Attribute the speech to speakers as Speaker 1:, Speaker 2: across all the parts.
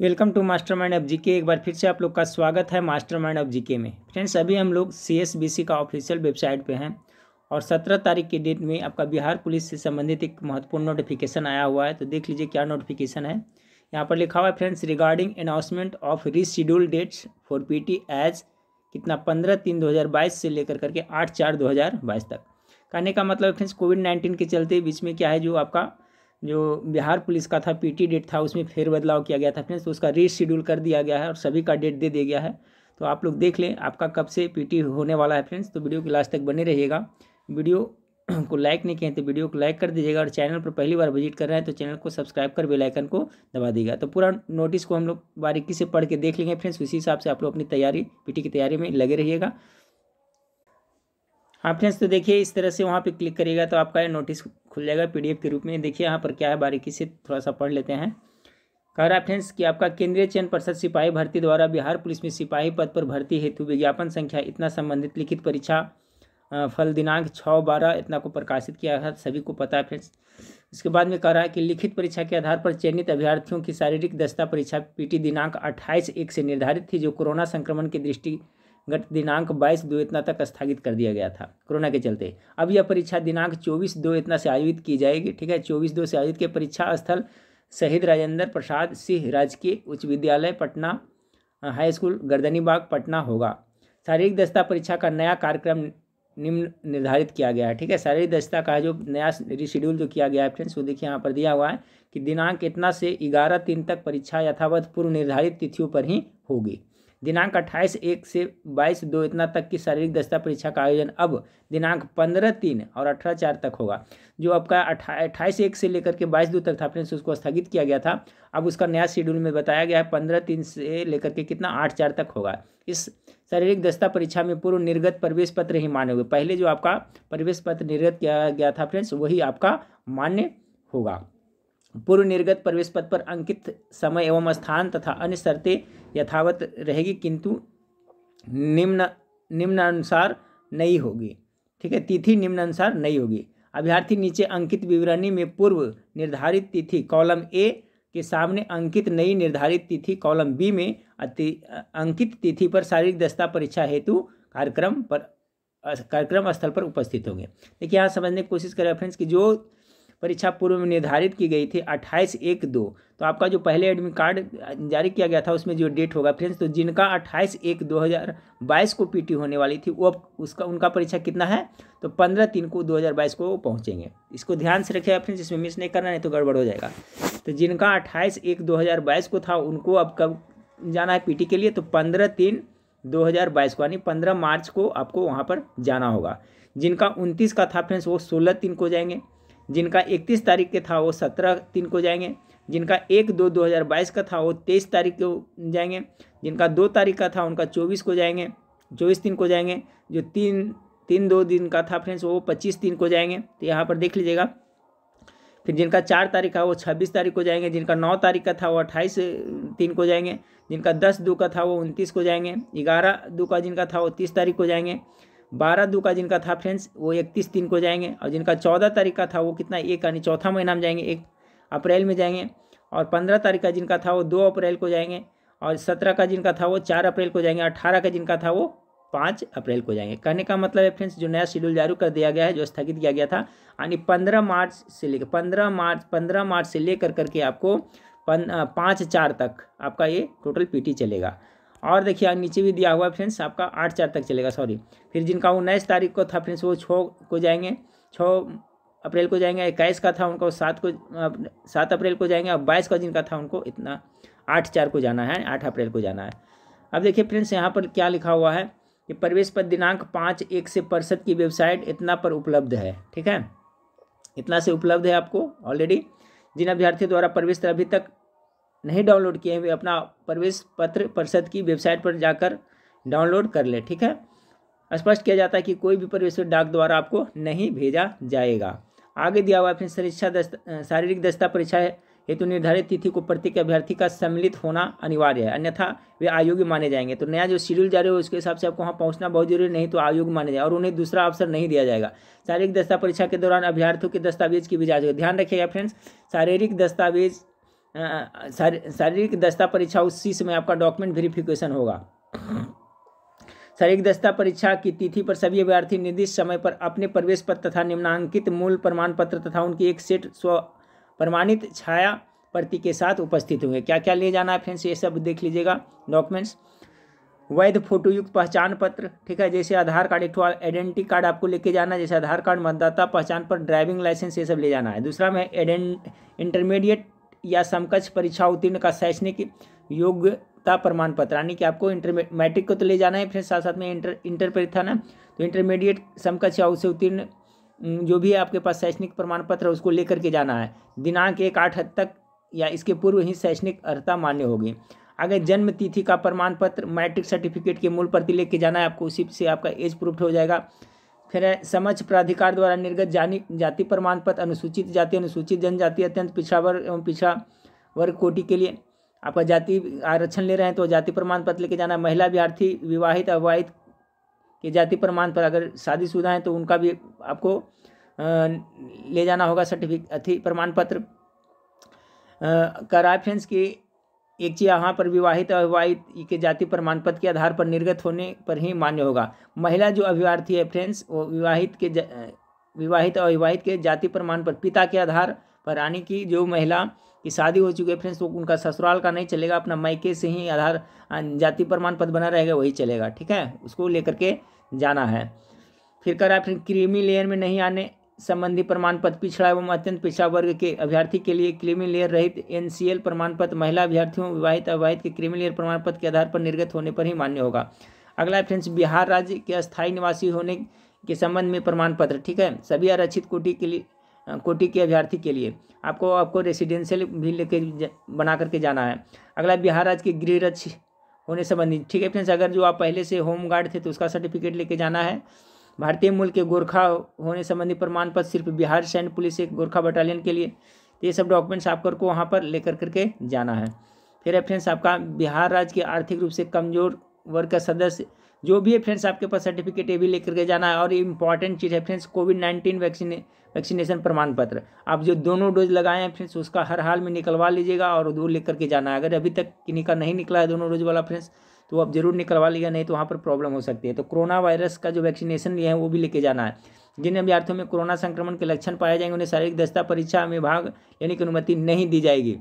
Speaker 1: welcome to master mind जी के एक बार फिर से आप लोग का स्वागत है मास्टर माइंड जी के में फ्रेंड्स अभी हम लोग सी का ऑफिशियल वेबसाइट पे हैं और सत्रह तारीख के डेट में आपका बिहार पुलिस से संबंधित एक महत्वपूर्ण नोटिफिकेशन आया हुआ है तो देख लीजिए क्या नोटिफिकेशन है यहाँ पर लिखा हुआ है friends regarding announcement of reschedule dates for P age कितना पंद्रह तीन दो हज़ार बाईस से लेकर करके आठ चार दो हज़ार बाईस तक कहने का मतलब फ्रेंड्स कोविड नाइन्टीन के चलते बीच में क्या है जो आपका जो बिहार पुलिस का था पीटी डेट था उसमें फेर बदलाव किया गया था फ्रेंड्स तो उसका रीशेड्यूल कर दिया गया है और सभी का डेट दे दिया गया है तो आप लोग देख लें आपका कब से पीटी होने वाला है फ्रेंड्स तो वीडियो के लास्ट तक बने रहिएगा वीडियो को लाइक नहीं किए तो वीडियो को लाइक कर दीजिएगा और चैनल पर पहली बार विजिट कर रहे हैं तो चैनल को सब्सक्राइब कर बेल आइकन को दबा दीजिएगा तो पूरा नोटिस को हम लोग बारीकी से पढ़ के देख लेंगे फ्रेंड्स उसी हिसाब से आप लोग अपनी तैयारी पीटी की तैयारी में लगे रहिएगा हाँ फ्रेंड्स तो देखिए इस तरह से वहाँ पे क्लिक करिएगा तो आपका नोटिस खुल जाएगा पीडीएफ के रूप में देखिए यहाँ पर क्या है बारीकी से थोड़ा सा पढ़ लेते हैं कह रहा है फ्रेंड्स कि आपका केंद्रीय चयन परिषद सिपाही भर्ती द्वारा बिहार पुलिस में सिपाही पद पर भर्ती हेतु विज्ञापन संख्या इतना संबंधित लिखित परीक्षा फल दिनांक छः बारह इतना को प्रकाशित किया है सभी को पता है फ्रेंड्स उसके बाद में कह रहा है कि लिखित परीक्षा के आधार पर चयनित अभ्यर्थियों की शारीरिक दस्ता परीक्षा पीटी दिनांक अट्ठाईस एक से निर्धारित थी जो कोरोना संक्रमण की दृष्टि गत दिनांक बाईस दो इतना तक स्थगित कर दिया गया था कोरोना के चलते अब यह परीक्षा दिनांक चौबीस दो इतना से आयोजित की जाएगी ठीक है चौबीस दो से आयोजित के परीक्षा स्थल शहीद राजेंद्र प्रसाद सिंह राजकीय उच्च विद्यालय पटना हाई स्कूल गर्दनीबाग पटना होगा शारीरिक दस्ता परीक्षा का नया कार्यक्रम निम्न निर्धारित किया गया है ठीक है शारीरिक दस्ता का जो नया रिशेड्यूल जो किया गया है फ्रेंड्स वो देखिए यहाँ पर दिया हुआ है कि दिनांक इतना से ग्यारह तीन तक परीक्षा यथावत पूर्व निर्धारित तिथियों पर ही होगी दिनांक 28 एक से 22 दो इतना तक की शारीरिक दस्ता परीक्षा का आयोजन अब दिनांक 15 तीन और 18 चार तक होगा जो आपका अट्ठाईस एक से लेकर के 22 दो तक था फ्रेंड्स उसको स्थगित किया गया था अब उसका नया शेड्यूल में बताया गया है पंद्रह तीन से लेकर के कितना आठ चार तक होगा इस शारीरिक दस्ता परीक्षा में पूर्व निर्गत प्रवेश पत्र ही मान्य होगा पहले जो आपका प्रवेश पत्र निर्गत किया गया था फ्रेंड्स वही आपका मान्य होगा पूर्व निर्गत प्रवेश पद पर अंकित समय एवं स्थान तथा अन्य शर्तें यथावत रहेगी किंतु निम्न निम्नानुसार नहीं होगी ठीक है तिथि निम्नानुसार नहीं होगी अभ्यर्थी नीचे अंकित विवरणी में पूर्व निर्धारित तिथि कॉलम ए के सामने अंकित नई निर्धारित तिथि कॉलम बी में अति अंकित तिथि पर शारीरिक दस्ता परीक्षा हेतु कार्यक्रम पर कार्यक्रम स्थल पर उपस्थित होंगे देखिए यहाँ समझने की कोशिश करें फ्रेंड्स कि जो परीक्षा पूर्व में निर्धारित की गई थी अट्ठाईस एक दो तो आपका जो पहले एडमिट कार्ड जारी किया गया था उसमें जो डेट होगा फ्रेंड्स तो जिनका अट्ठाईस एक दो हज़ार बाईस को पीटी होने वाली थी वो उसका उनका परीक्षा कितना है तो पंद्रह तीन को दो हज़ार बाईस को पहुँचेंगे इसको ध्यान से रखिएगा फ्रेंड्स इसमें मिस नहीं करना नहीं तो गड़बड़ हो जाएगा तो जिनका अट्ठाईस एक दो हज़ार बाईस को था उनको अब कब जाना है पीटी के लिए तो पंद्रह तीन बाईस को यानी पंद्रह मार्च को आपको वहाँ पर जाना होगा जिनका उनतीस का था फ्रेंड्स वो सोलह तीन को जाएंगे जिनका इकतीस तारीख के था वो सत्रह तीन को जाएंगे जिनका एक दो 2022 हज़ार बाईस का था वो तेईस तारीख को जाएंगे जिनका दो तारीख का था उनका चौबीस को जाएंगे चौबीस तीन को जाएंगे जो तीन तीन दो दिन का था फ्रेंड्स वो पच्चीस तीन को जाएंगे तो यहाँ पर देख लीजिएगा फिर जिनका चार तारीख का वो छब्बीस तारीख को जाएंगे जिनका नौ तारीख का था वो अट्ठाईस तीन को जाएंगे जिनका दस दो का था वो उनतीस को जाएंगे ग्यारह दो का जिनका था वो तीस तारीख को जाएंगे बारह दो का जिनका था फ्रेंड्स वो इकतीस दिन को जाएंगे और जिनका चौदह तारीख का था वो कितना एक यानी चौथा महीना में जाएंगे एक अप्रैल में जाएंगे और पंद्रह तारीख का जिनका था वो दो अप्रैल को जाएंगे और सत्रह का जिनका था वो चार अप्रैल को जाएंगे अट्ठारह का जिनका था वो पाँच अप्रैल को जाएंगे कहने का मतलब है फ्रेंड्स जो नया शेड्यूल जारी कर दिया गया है जो स्थगित किया गया था यानी पंद्रह मार्च से लेकर पंद्रह मार्च पंद्रह मार्च से लेकर करके आपको पाँच चार तक आपका ये टोटल पीटी चलेगा और देखिए नीचे भी दिया हुआ है फ्रेंड्स आपका आठ चार तक चलेगा सॉरी फिर जिनका उन्नीस तारीख को था फ्रेंड्स वो छः को जाएंगे छः अप्रैल को जाएंगे इक्कीस का था उनको सात को सात अप्रैल को जाएंगे और बाईस का जिनका था उनको इतना आठ चार को जाना है आठ अप्रैल को जाना है अब देखिए फ्रेंड्स यहाँ पर क्या लिखा हुआ है कि प्रवेश पर दिनांक पाँच एक से परिषद की वेबसाइट इतना पर उपलब्ध है ठीक है इतना से उपलब्ध है आपको ऑलरेडी जिन अभ्यर्थियों द्वारा प्रवेश अभी तक नहीं डाउनलोड किए हुए अपना प्रवेश पत्र परिषद की वेबसाइट पर जाकर डाउनलोड कर ले ठीक है स्पष्ट किया जाता है कि कोई भी प्रवेश डाक द्वारा आपको नहीं भेजा जाएगा आगे दिया हुआ फिर शरीक्षा दस्ता शारीरिक दस्ता परीक्षा हेतु निर्धारित तिथि को प्रत्येक अभ्यर्थी का सम्मिलित होना अनिवार्य है अन्यथा वे अयोग्य माने जाएंगे तो नया जो शेड्यूल जारी हो उसके हिसाब से आपको वहाँ पहुँचना बहुत जरूरी नहीं तो आयोग माने जाए और उन्हें दूसरा अवसर नहीं दिया जाएगा शारीरिक दस्ता परीक्षा के दौरान अभ्यर्थियों के दस्तावेज की भी जाँच होगी ध्यान रखिएगा फ्रेंड्स शारीरिक दस्तावेज शारीरिक दस्ता परीक्षा उसी समय आपका डॉक्यूमेंट वेरिफिकेशन होगा शारीरिक दस्ता परीक्षा की तिथि पर सभी अभ्यर्थी निर्दिष्ट समय पर अपने प्रवेश पत्र तथा निम्नांकित मूल प्रमाण पत्र तथा उनकी एक सेट स्व प्रमाणित छाया प्रति के साथ उपस्थित होंगे क्या क्या ले जाना है फ्रेंड्स ये सब देख लीजिएगा डॉक्यूमेंट्स वैध फोटोयुक्त पहचान पत्र ठीक है जैसे आधार कार्ड एक आइडेंटिटी कार्ड आपको लेके जाना है जैसे आधार कार्ड मतदाता पहचान पत्र ड्राइविंग लाइसेंस ये सब ले जाना है दूसरा में इंटरमीडिएट या समकक्ष परीक्षा उत्तीर्ण का शैक्षणिक योग्यता प्रमाण पत्र यानी कि आपको इंटर मैट्रिक को तो ले जाना है फिर साथ साथ में इंटर इंटर परीक्षा ना तो इंटरमीडिएट समकक्ष या उसे उत्तीर्ण जो भी आपके पास शैक्षणिक प्रमाण पत्र उसको लेकर के जाना है दिनांक एक आठ हद तक या इसके पूर्व ही शैक्षणिक अर्हता मान्य होगी अगर जन्म तिथि का प्रमाण पत्र मैट्रिक सर्टिफिकेट के मूल प्रति लेके जाना है आपको उसी से आपका एज प्रूफ हो जाएगा फिर है समझ प्राधिकार द्वारा निर्गत जानी जाति प्रमाण पत्र अनुसूचित जाति अनुसूचित जनजाति अत्यंत पिछड़ा वर्ग एवं पिछड़ा वर्ग कोटि के लिए आपका जाति आरक्षण ले रहे हैं तो जाति प्रमाण पत्र लेके जाना महिला विद्यार्थी विवाहित अविवाहित के जाति प्रमाण पत्र अगर शादीशुदा हैं तो उनका भी आपको ले जाना होगा सर्टिफिक अथी प्रमाण पत्र कराए फ्रेंड्स की एक चीज यहाँ पर विवाहित अविवाहित के जाति प्रमाण पत्र के आधार पर निर्गत होने पर ही मान्य होगा महिला जो अभिवार्थी है फ्रेंड्स वो विवाहित के विवाहित अविवाहित के जाति प्रमाण पत्र पिता के आधार पर यानी कि जो महिला की शादी हो चुकी है फ्रेंड्स वो उनका ससुराल का नहीं चलेगा अपना मायके से ही आधार जाति प्रमाण पत्र बना रहेगा वही चलेगा ठीक है उसको लेकर के जाना है फिर कर रहा है फिर क्रीमी लेयर में नहीं आने संबंधी प्रमाण पत्र पिछड़ा एवं अत्यंत पिछड़ा वर्ग के अभ्यर्थी के लिए रहित लेयर रहित एल प्रमाण पत्र महिला अभ्यर्थियों विवाहित अविवाहित के क्रीमी लेयर प्रमाण पत्र के आधार पर निर्गत होने पर ही मान्य होगा अगला है फ्रेंड्स बिहार राज्य के अस्थायी निवासी होने के संबंध में प्रमाण पत्र ठीक है सभी आरक्षित कोटि के लिए कोटि के अभ्यर्थी के लिए आपको आपको रेसिडेंशियल भी लेके बना करके जाना है अगला बिहार राज्य के गृह होने संबंधी ठीक है फ्रेंड्स अगर जो आप पहले से होम गार्ड थे तो उसका सर्टिफिकेट लेके जाना है भारतीय मूल के गोरखा होने संबंधी प्रमाण पत्र सिर्फ बिहार सैन्य पुलिस एक गोरखा बटालियन के लिए तो ये सब डॉक्यूमेंट्स कर को वहाँ पर लेकर करके जाना है फिर है फ्रेंड्स आपका बिहार राज्य के आर्थिक रूप से कमजोर वर्ग का सदस्य जो भी है फ्रेंड्स आपके पास सर्टिफिकेट ये भी लेकर के जाना है और इम्पॉर्टेंट चीज़ है friends Covid nineteen vaccine vaccination प्रमाण पत्र आप जो दोनों डोज लगाए हैं फ्रेंड्स उसका हर हाल में निकलवा लीजिएगा और दूर लेकर के जाना है अगर अभी तक किन्हीं का नहीं निकला है दोनों डोज वाला फ्रेंड्स तो आप जरूर निकलवा लिया नहीं तो वहाँ पर प्रॉब्लम हो सकती है तो कोरोना वायरस का जो वैक्सीनेशन लिया है वो भी लेके जाना है जिन अभ्यार्थियों में कोरोना संक्रमण के लक्षण पाए जाएंगे उन्हें शारीरिक दस्ता परीक्षा में भाग लेने की अनुमति नहीं दी जाएगी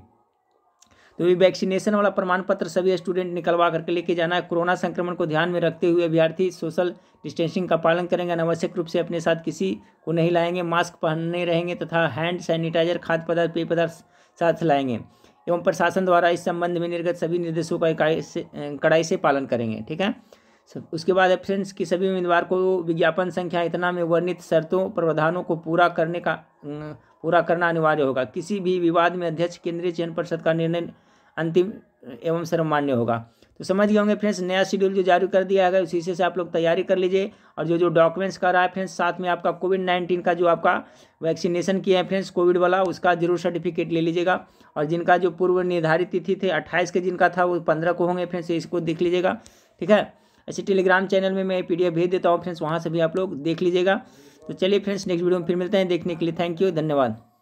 Speaker 1: तो ये वैक्सीनेशन वाला प्रमाण पत्र सभी स्टूडेंट निकलवा करके लेके जाना है कोरोना संक्रमण को ध्यान में रखते हुए अभ्यर्थी सोशल डिस्टेंसिंग का पालन करेंगे अनावश्यक रूप से अपने साथ किसी को नहीं लाएंगे मास्क पहनने रहेंगे तथा हैंड सैनिटाइजर खाद्य पदार्थ पेय पदार्थ साथ लाएंगे एवं प्रशासन द्वारा इस संबंध में निर्गत सभी निर्देशों का कड़ाई से पालन करेंगे ठीक है उसके बाद फ्रेंड्स कि सभी उम्मीदवार को विज्ञापन संख्या इतना में वर्णित शर्तों प्रावधानों को पूरा करने का पूरा करना अनिवार्य होगा किसी भी विवाद में अध्यक्ष केंद्रीय चयन परिषद का निर्णय अंतिम एवं सर्वमान्य होगा तो समझ गए होंगे फ्रेंड्स नया शेड्यूल जो जारी कर दिया है उसी से आप लोग तैयारी कर लीजिए और जो जो डॉक्यूमेंट्स कर रहा है फ्रेंड्स साथ में आपका कोविड नाइन्टीन का जो आपका वैक्सीनेशन किया है फ्रेंड्स कोविड वाला उसका जरूर सर्टिफिकेट ले लीजिएगा और जिनका जो पूर्व निर्धारित तिथि थे अट्ठाईस के जिनका था वो पंद्रह को होंगे फ्रेंड्स इसको देख लीजिएगा ठीक है ऐसे टेलीग्राम चैनल में मैं पी भेज देता हूँ फ्रेंड्स वहाँ से भी आप लोग देख लीजिएगा तो चलिए फ्रेंड्स नेक्स्ट वीडियो में फिर मिलते हैं देखने के लिए थैंक यू धन्यवाद